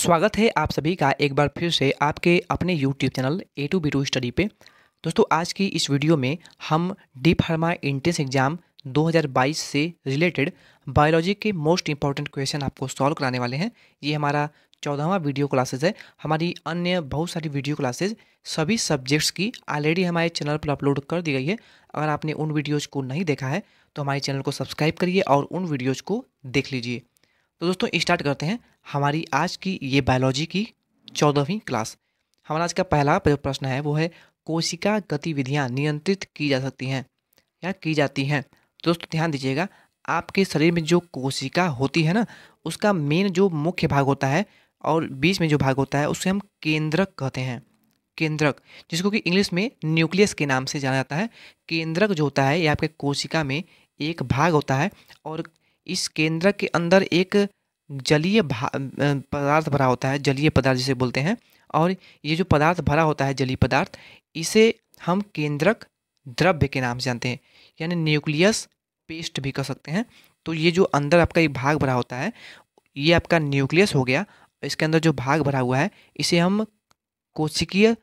स्वागत है आप सभी का एक बार फिर से आपके अपने YouTube channel A to B to study पे दोस्तों आज की इस वीडियो में हम डी फार्मा इंट्रेंस एग्ज़ाम 2022 से रिलेटेड बायोलॉजी के मोस्ट इंपॉर्टेंट क्वेश्चन आपको सॉल्व कराने वाले हैं ये हमारा चौदहवा वीडियो क्लासेस है हमारी अन्य बहुत सारी वीडियो क्लासेस सभी सब्जेक्ट्स की ऑलरेडी हमारे चैनल पर अपलोड कर दी गई है अगर आपने उन वीडियोज़ को नहीं देखा है तो हमारे चैनल को सब्सक्राइब करिए और उन वीडियोज़ को देख लीजिए तो दोस्तों स्टार्ट करते हैं हमारी आज की ये बायोलॉजी की चौदहवीं क्लास हमारा आज का पहला जो प्रश्न है वो है कोशिका गतिविधियाँ नियंत्रित की जा सकती हैं या की जाती हैं दोस्तों ध्यान दीजिएगा आपके शरीर में जो कोशिका होती है ना उसका मेन जो मुख्य भाग होता है और बीच में जो भाग होता है उसे हम केंद्रक कहते हैं केंद्रक जिसको कि इंग्लिश में न्यूक्लियस के नाम से जाना जाता है केंद्रक जो होता है ये आपके कोशिका में एक भाग होता है और इस केंद्रक के अंदर एक जलीय पदार्थ भरा होता है जलीय पदार्थ जिसे बोलते हैं और ये जो पदार्थ भरा होता है जलीय पदार्थ इसे हम केंद्रक द्रव्य के नाम से जानते हैं यानी न्यूक्लियस पेस्ट भी कर सकते हैं तो ये जो अंदर आपका ये भाग भरा होता है ये आपका न्यूक्लियस हो गया इसके अंदर जो भाग भरा हुआ है इसे हम कोशिकीय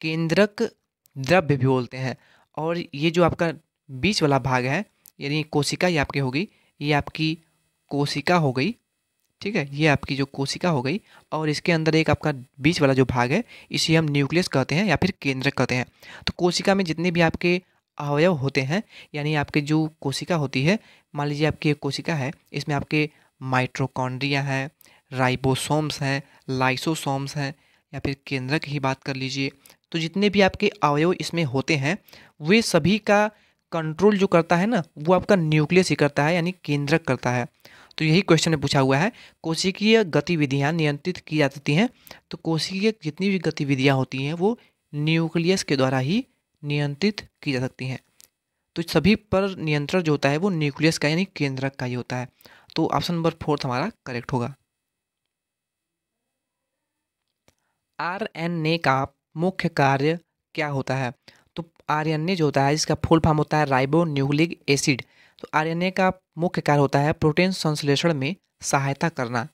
केंद्रक द्रव्य भी बोलते हैं और ये जो आपका बीच वाला भाग है यानी कोशिका ये आपकी होगी ये आपकी कोशिका हो गई ठीक है ये आपकी जो कोशिका हो गई और इसके अंदर एक आपका बीच वाला जो भाग है इसे हम न्यूक्लियस कहते हैं या फिर केंद्र कहते हैं तो कोशिका में जितने भी आपके अवयव होते हैं यानी आपके जो कोशिका होती है मान लीजिए आपकी एक कोशिका है इसमें आपके माइट्रोकॉन्ड्रिया हैं राइबोसोम्स हैं लाइसोसोम्स हैं या फिर केंद्र की ही बात कर लीजिए तो जितने भी आपके अवयव इसमें होते हैं वे सभी का कंट्रोल जो करता है ना वो आपका न्यूक्लियस ही करता है यानी केंद्रक करता है तो यही क्वेश्चन में पूछा हुआ है कोशिकीय गतिविधियाँ नियंत्रित की जाती हैं तो कोशिकीय जितनी भी गतिविधियाँ होती हैं वो न्यूक्लियस के द्वारा ही नियंत्रित की जा सकती हैं तो सभी पर नियंत्रण जो होता है वो न्यूक्लियस का यानी केंद्रक का ही होता है तो ऑप्शन नंबर फोर्थ हमारा करेक्ट होगा आर एन ए का मुख्य कार्य क्या होता है तो आर एन ए जो होता है इसका फुल फॉर्म होता है राइबो न्यूक्लिक एसिड तो आरएनए का मुख्य कार्य होता है प्रोटीन संश्लेषण में सहायता करना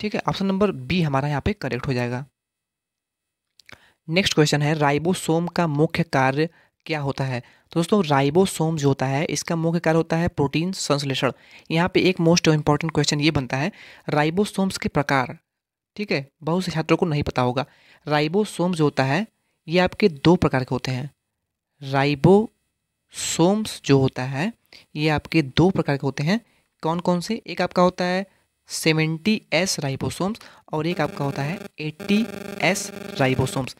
ठीक है ऑप्शन नंबर बी हमारा यहाँ पे करेक्ट हो जाएगा नेक्स्ट क्वेश्चन है राइबोसोम का मुख्य कार्य क्या होता है तो दोस्तों राइबोसोम जो होता है इसका मुख्य कार्य होता है प्रोटीन संश्लेषण यहाँ पे एक मोस्ट इंपॉर्टेंट क्वेश्चन ये बनता है राइबोसोम्स के प्रकार ठीक है बहुत से छात्रों को नहीं पता होगा राइबोसोम जो होता है ये आपके दो प्रकार के होते हैं राइबो सोम्स जो होता है ये आपके दो प्रकार के होते हैं कौन कौन से एक आपका होता है सेवेंटी एस राइबोसोम्स और एक आपका होता है एट्टी एस राइबोसोम्स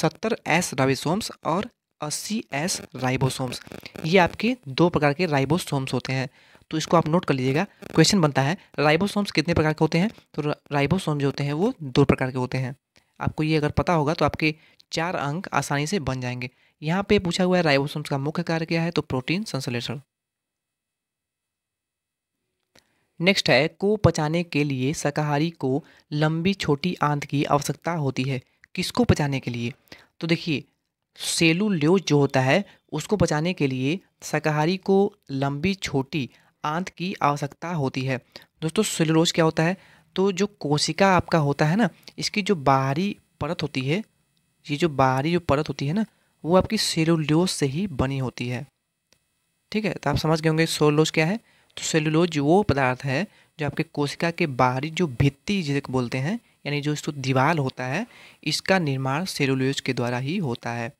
सत्तर एस राइबोसोम्स और अस्सी एस राइबोसोम्स ये आपके दो प्रकार के राइबोसोम्स होते हैं तो इसको आप नोट कर लीजिएगा क्वेश्चन बनता है राइबोसोम्स कितने प्रकार के होते हैं तो राइबोसोम जो होते हैं वो दो प्रकार के होते हैं आपको ये अगर पता होगा तो आपके चार अंक आसानी से बन जाएंगे यहाँ पे पूछा हुआ है राइबोसोम्स का मुख्य कार्य क्या है तो प्रोटीन संश्लेषण नेक्स्ट है को पचाने के लिए शाकाहारी को लंबी छोटी आंत की आवश्यकता होती है किसको पचाने के लिए तो देखिए सेलुलोज जो होता है उसको बचाने के लिए शाकाहारी को लंबी छोटी आंत की आवश्यकता होती है दोस्तों सेलुलोज क्या होता है तो जो कोशिका आपका होता है ना इसकी जो बाहरी परत होती है ये जो बाहरी जो परत होती है ना वो आपकी सेलुलोज से ही बनी होती है ठीक है तो आप समझ गए होंगे सेलुलोज क्या है तो सेलुलोज वो पदार्थ है जो आपके कोशिका के बाहरी जो भित्ती जिसे बोलते हैं यानी जो इसको दीवार होता है इसका निर्माण सेलुलोज के द्वारा ही होता है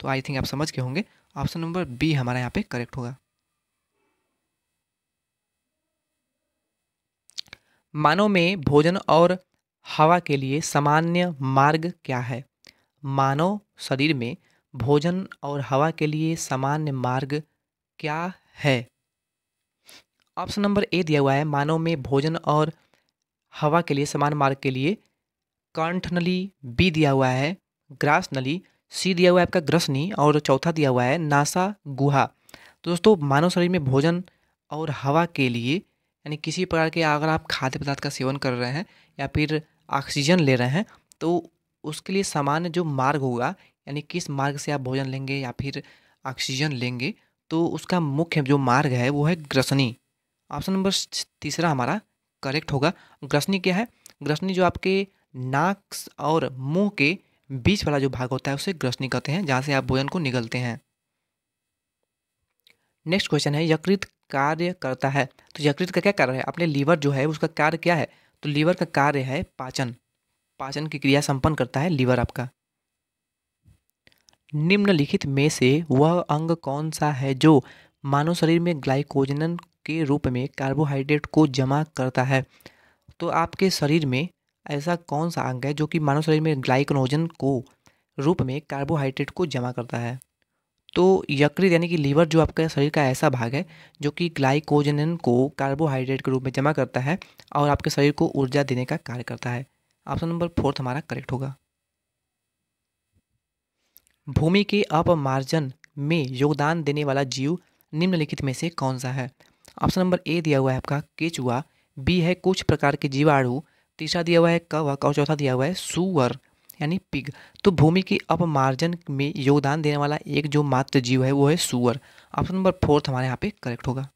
तो आई थिंक आप समझ गए होंगे ऑप्शन नंबर बी हमारा यहाँ पे करेक्ट होगा मानव में भोजन और हवा के लिए सामान्य मार्ग क्या है मानव शरीर में भोजन और हवा के लिए सामान्य मार्ग क्या है ऑप्शन नंबर ए दिया हुआ है मानव में भोजन और हवा के लिए समान मार्ग के लिए कंठ नली बी दिया हुआ है ग्रास नली सी दिया हुआ है आपका ग्रसनी और चौथा दिया हुआ है नासा गुहा तो दोस्तों मानव शरीर में भोजन और हवा के लिए यानी किसी प्रकार के अगर आप खाद्य पदार्थ का सेवन कर रहे हैं या फिर ऑक्सीजन ले रहे हैं तो उसके लिए सामान्य जो मार्ग होगा यानी किस मार्ग से आप भोजन लेंगे या फिर ऑक्सीजन लेंगे तो उसका मुख्य जो मार्ग है वो है ग्रसनी ऑप्शन नंबर तीसरा हमारा करेक्ट होगा ग्रसनी क्या है ग्रसनी जो आपके नाक और मुंह के बीच वाला जो भाग होता है उसे ग्रसनी कहते हैं जहाँ से आप भोजन को निगलते हैं नेक्स्ट क्वेश्चन है यकृत कार्य करता है तो यकृत का क्या कार्य है अपने लीवर जो है उसका कार्य क्या है तो लीवर का कार्य है पाचन पाचन की क्रिया संपन्न करता है लीवर आपका निम्नलिखित में से वह अंग कौन सा है जो मानव शरीर में ग्लाइकोजन के रूप में कार्बोहाइड्रेट को जमा करता है तो आपके शरीर में ऐसा कौन सा अंग है जो कि मानव शरीर में ग्लाइकोजन को रूप में कार्बोहाइड्रेट को जमा करता है तो यकृत यानी कि लीवर जो आपका शरीर का ऐसा भाग है जो कि ग्लाइकोजन को कार्बोहाइड्रेट के रूप में जमा करता है और आपके शरीर को ऊर्जा देने का कार्य करता है ऑप्शन नंबर फोर्थ हमारा करेक्ट होगा भूमि के अपमार्जन में योगदान देने वाला जीव निम्नलिखित में से कौन सा है ऑप्शन नंबर ए दिया हुआ है आपका केचुआ बी है कुछ प्रकार के जीवाणु तीसरा दिया हुआ है कवक और चौथा दिया हुआ है सुअर यानी पिग तो भूमि के अपमार्जन में योगदान देने वाला एक जो मात्र जीव है वो है सुअर ऑप्शन नंबर फोर्थ हमारे यहाँ पे करेक्ट होगा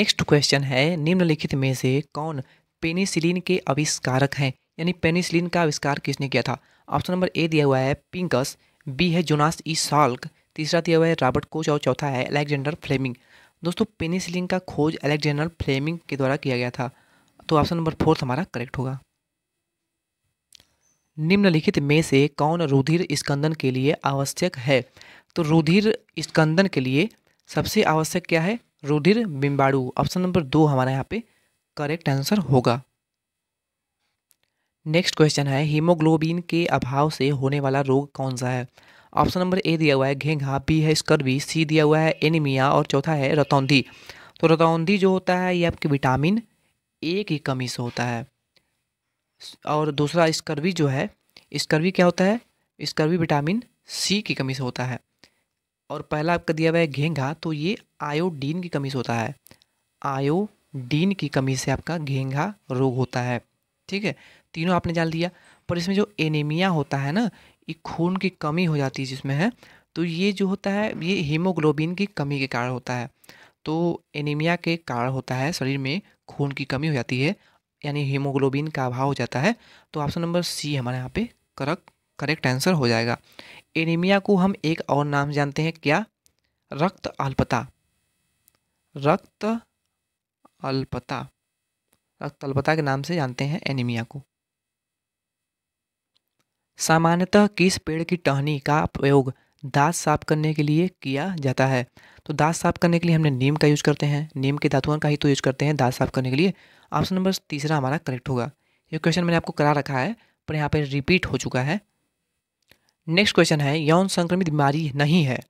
नेक्स्ट क्वेश्चन है निम्नलिखित में से कौन पेनिसिलिन के आविष्कारक हैं यानी पेनिसिलिन का आविष्कार किसने किया था ऑप्शन नंबर ए दिया हुआ है पिंकस बी है जोनास ई साल्क तीसरा दिया हुआ है रॉबर्ट कोच और चौथा है अलेक्जेंडर फ्लेमिंग दोस्तों पेनिसिलिन का खोज अलेक्जेंडर फ्लेमिंग के द्वारा किया गया था तो ऑप्शन नंबर फोर्थ हमारा करेक्ट होगा निम्नलिखित में से कौन रुधिर स्कंदन के लिए आवश्यक है तो रुधिर स्कंदन के लिए सबसे आवश्यक क्या है रुधिर बिम्बाड़ू ऑप्शन नंबर दो हमारे यहाँ पे करेक्ट आंसर होगा नेक्स्ट क्वेश्चन है हीमोग्लोबिन के अभाव से होने वाला रोग कौन सा है ऑप्शन नंबर ए दिया हुआ है घेंघा बी है स्कर्वी सी दिया हुआ है एनीमिया और चौथा है रतौंधी तो रतौंधी जो होता है ये आपके विटामिन ए की कमी से होता है और दूसरा स्कर्वी जो है स्कर्वी क्या होता है स्कर्वी विटामिन सी की कमी से होता है और पहला आपका दिया हुआ है घेंघा तो ये आयोडीन की कमी से होता है आयोडीन की कमी से आपका घेंघा रोग होता है ठीक है तीनों आपने जान लिया पर इसमें जो एनीमिया होता है ना ये खून की कमी हो जाती है जिसमें है तो ये जो होता है ये हीमोग्लोबिन की कमी के कारण होता है तो एनीमिया के कारण होता है शरीर में खून की कमी हो जाती है यानी हीमोग्लोबिन का अभाव हो जाता है तो ऑप्शन नंबर सी हमारे यहाँ पे करक करेक्ट आंसर हो जाएगा एनीमिया को हम एक और नाम जानते हैं क्या रक्त अल्पता रक्त अल्पता रक्त अल्पता के नाम से जानते हैं एनीमिया को सामान्यतः किस पेड़ की टहनी का प्रयोग दांत साफ करने के लिए किया जाता है तो दांत साफ करने के लिए हमने नीम का यूज करते हैं नीम के दातुअन का ही तो यूज करते हैं दांत साफ करने के लिए ऑप्शन नंबर तीसरा हमारा करेक्ट होगा ये क्वेश्चन मैंने आपको करा रखा है पर यहाँ पर रिपीट हो चुका है नेक्स्ट क्वेश्चन है यौन संक्रमित बीमारी नहीं है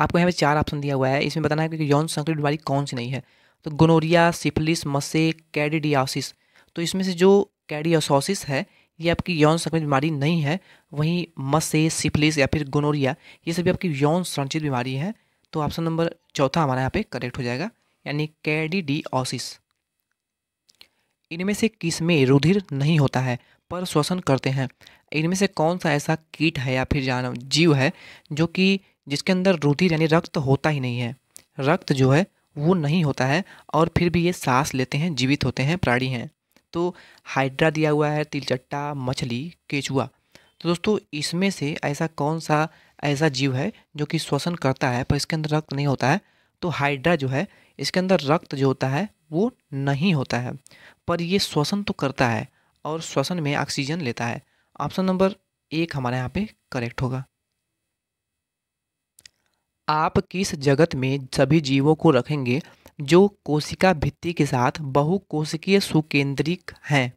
आपको यहाँ पर चार ऑप्शन दिया हुआ है इसमें बताना है कि यौन संक्रमित बीमारी कौन सी नहीं है तो गोनोरिया सिफिलिस मसे कैडिडियासिस तो इसमें से जो कैडियासोसिस है ये आपकी यौन संक्रमित बीमारी नहीं है वहीं मसे सिफिलिस या फिर गोनोरिया ये सभी आपकी यौन संरचित बीमारी है तो ऑप्शन नंबर चौथा हमारा यहाँ पे करेक्ट हो जाएगा यानी ऑसिस इनमें से किसमें रुधिर नहीं होता है पर श्वसन करते हैं इनमें से कौन सा ऐसा कीट है या फिर जान जीव है जो कि जिसके अंदर रुधिर यानी रक्त होता ही नहीं है रक्त जो है वो नहीं होता है और फिर भी ये सांस लेते हैं जीवित होते हैं प्राणी हैं तो हाइड्रा दिया हुआ है तिलचट्टा मछली केचुआ तो दोस्तों इसमें से ऐसा कौन सा ऐसा जीव है जो कि श्वसन करता है पर इसके अंदर रक्त नहीं होता है तो हाइड्रा जो है इसके अंदर रक्त जो होता है वो नहीं होता है पर ये श्वसन तो करता है और श्वसन में ऑक्सीजन लेता है ऑप्शन नंबर एक हमारे यहाँ पे करेक्ट होगा आप किस जगत में सभी जीवों को रखेंगे जो कोशिका भित्ति के साथ बहुकोशिकीय सुकेंद्रिक हैं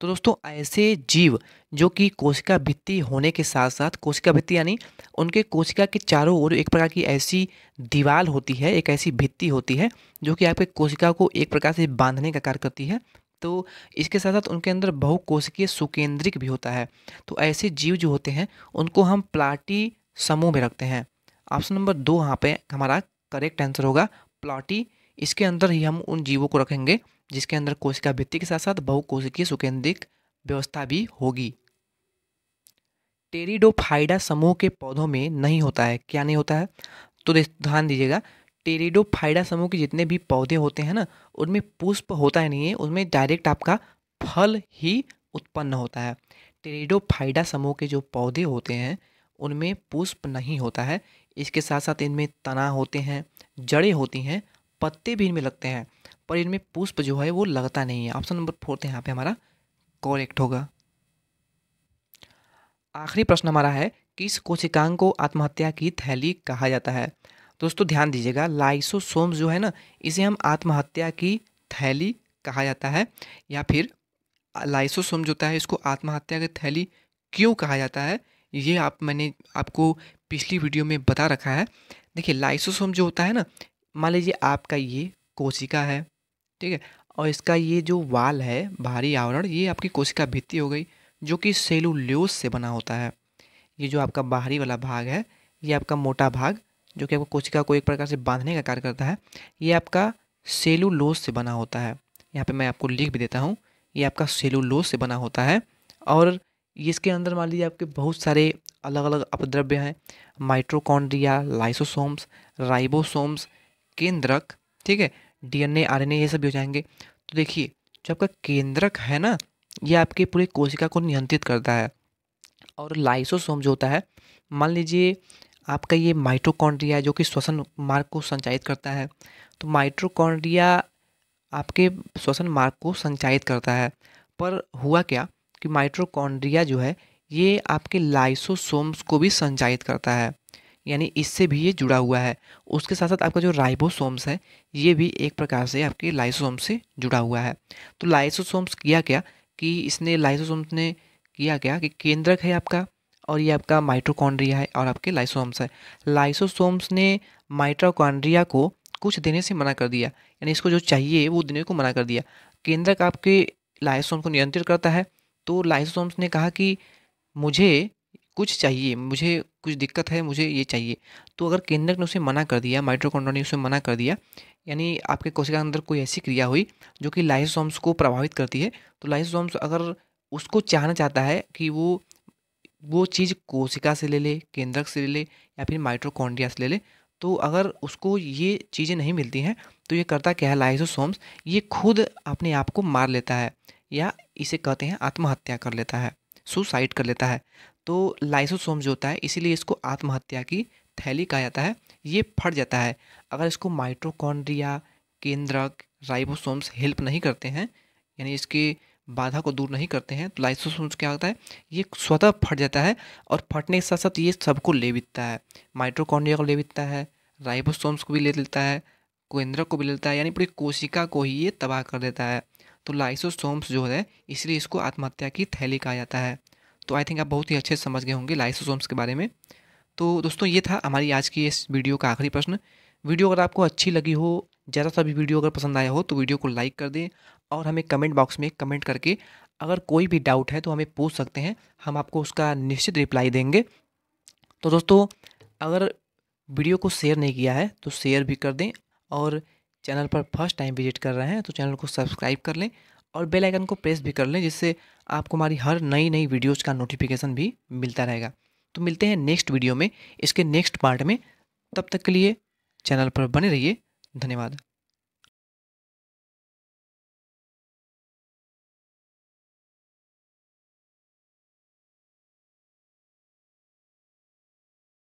तो दोस्तों ऐसे जीव जो कि कोशिका भित्ति होने के साथ साथ कोशिका भित्ति यानी उनके कोशिका के चारों ओर एक प्रकार की ऐसी दीवार होती है एक ऐसी भित्ति होती है जो कि आपके कोशिका को एक प्रकार से बांधने का कार्य करती है तो इसके साथ साथ उनके अंदर बहुकोशिकीय सुकेंद्रिक भी होता है तो ऐसे जीव जो होते हैं उनको हम प्लाटी समूह में रखते हैं ऑप्शन नंबर दो यहाँ पे हमारा करेक्ट आंसर होगा प्लाटी इसके अंदर ही हम उन जीवों को रखेंगे जिसके अंदर कोशिका भित्ति के साथ साथ बहुकोशिकीय सुकेंद्रिक व्यवस्था भी होगी टेरिडोफाइडा समूह के पौधों में नहीं होता है क्या नहीं होता है तो ध्यान दीजिएगा टेरिडोफाइडा समूह के जितने भी पौधे होते हैं ना उनमें पुष्प होता ही नहीं है उनमें डायरेक्ट आपका फल ही उत्पन्न होता है टेरिडोफाइडा समूह के जो पौधे होते हैं उनमें पुष्प नहीं होता है इसके साथ साथ इनमें तना होते हैं जड़ें होती हैं पत्ते भी इनमें लगते हैं पर इनमें पुष्प जो है वो लगता नहीं है ऑप्शन नंबर फोर्थ तो यहाँ पे हमारा करेक्ट होगा आखिरी प्रश्न हमारा है किस कोशिकांग को आत्महत्या की थैली कहा जाता है दोस्तों ध्यान दीजिएगा लाइसोसोम जो है ना इसे हम आत्महत्या की थैली कहा जाता है या फिर लाइसोसोम जो होता है इसको आत्महत्या की थैली क्यों कहा जाता है ये आप मैंने आपको पिछली वीडियो में बता रखा है देखिए लाइसोसोम जो होता है ना मान लीजिए आपका ये कोशिका है ठीक है और इसका ये जो वाल है भारी आवरण ये आपकी कोशिका भित्ति हो गई जो कि सेलुलोज से बना होता है ये जो आपका बाहरी वाला भाग है ये आपका मोटा भाग जो कि आपको कोशिका को एक प्रकार से बांधने का कार्य करता है ये आपका सेलुलोस से बना होता है यहाँ पे मैं आपको लिख भी देता हूँ ये आपका सेलुलोस से बना होता है और इसके अंदर मान लीजिए आपके बहुत सारे अलग अलग अपद्रव्य हैं माइट्रोकॉन्ड्रिया लाइसोसोम्स राइबोसोम्स केंद्रक ठीक है डीएनए आरएनए ये सब भी हो जाएंगे तो देखिए जो आपका केंद्रक है ना ये आपके पूरे कोशिका को नियंत्रित करता है और लाइसोसोम जो होता है मान लीजिए आपका ये माइट्रोकॉन्ड्रिया जो कि श्वसन मार्ग को संचालित करता है तो माइट्रोकॉन्ड्रिया आपके श्वसन मार्ग को संचालित करता है पर हुआ क्या कि माइट्रोकॉन्ड्रिया जो है ये आपके लाइसोसोम्स को भी संचालित करता है यानी इससे भी ये जुड़ा हुआ है उसके साथ साथ आपका जो राइबोसोम्स है ये भी एक प्रकार से आपके लाइसोसोम से जुड़ा हुआ है तो लाइसोसोम्स किया क्या कि इसने लाइसोसोम्स ने किया क्या कि केंद्रक है आपका और ये आपका माइट्रोकॉन्ड्रिया है और आपके लाइसोम्स है लाइसोसोम्स ने माइट्रोकॉन्ड्रिया को कुछ देने से मना कर दिया यानी इसको जो चाहिए वो देने को मना कर दिया केंद्रक आपके लाइसोम को नियंत्रित करता है तो लाइसोसोम्स ने कहा कि मुझे कुछ चाहिए मुझे कुछ दिक्कत है मुझे ये चाहिए तो अगर केंद्रक ने उसे मना कर दिया माइट्रोकॉन्ड्रा ने उसे मना कर दिया यानी आपके कोशिका के अंदर कोई ऐसी क्रिया हुई जो कि लाइसोसोम्स को प्रभावित करती है तो लाइसोसोम्स अगर उसको चाहना चाहता है कि वो वो चीज़ कोशिका से ले ले केंद्रक से ले ले या फिर माइट्रोकॉन्ड्रिया से ले ले तो अगर उसको ये चीज़ें नहीं मिलती हैं तो ये करता क्या है लाइसोसोम्स ये खुद अपने आप को मार लेता है या इसे कहते हैं आत्महत्या कर लेता है सुसाइड कर लेता है तो लाइसोसोम जो होता है इसीलिए इसको आत्महत्या की थैली कहा जाता है ये फट जाता है अगर इसको माइट्रोकॉन्ड्रिया केंद्रक राइबोसोम्स हेल्प नहीं करते हैं यानी इसके बाधा को दूर नहीं करते हैं तो लाइसोसोम्स क्या होता है ये स्वतः फट जाता है और फटने के साथ साथ ये सबको ले बीतता है माइट्रोकॉन्ड्रिया को ले बीतता है राइबोसोम्स को भी ले लेता है केंद्रक को भी ले लेता है यानी पूरी कोशिका को ही ये तबाह कर देता है तो लाइसोसोम्स जो है इसलिए इसको आत्महत्या की थैली कहा जाता है तो आई थिंक आप बहुत ही अच्छे से समझ गए होंगे लाइसोसोम्स के बारे में तो दोस्तों ये था हमारी आज की इस वीडियो का आखिरी प्रश्न वीडियो अगर आपको अच्छी लगी हो ज़्यादा सा भी वीडियो अगर पसंद आया हो तो वीडियो को लाइक कर दें और हमें कमेंट बॉक्स में कमेंट करके अगर कोई भी डाउट है तो हमें पूछ सकते हैं हम आपको उसका निश्चित रिप्लाई देंगे तो दोस्तों अगर वीडियो को शेयर नहीं किया है तो शेयर भी कर दें और चैनल पर फर्स्ट टाइम विजिट कर रहे हैं तो चैनल को सब्सक्राइब कर लें और बेल आइकन को प्रेस भी कर लें जिससे आपको हमारी हर नई नई वीडियोज़ का नोटिफिकेशन भी मिलता रहेगा तो मिलते हैं नेक्स्ट वीडियो में इसके नेक्स्ट पार्ट में तब तक के लिए चैनल पर बने रहिए धन्यवाद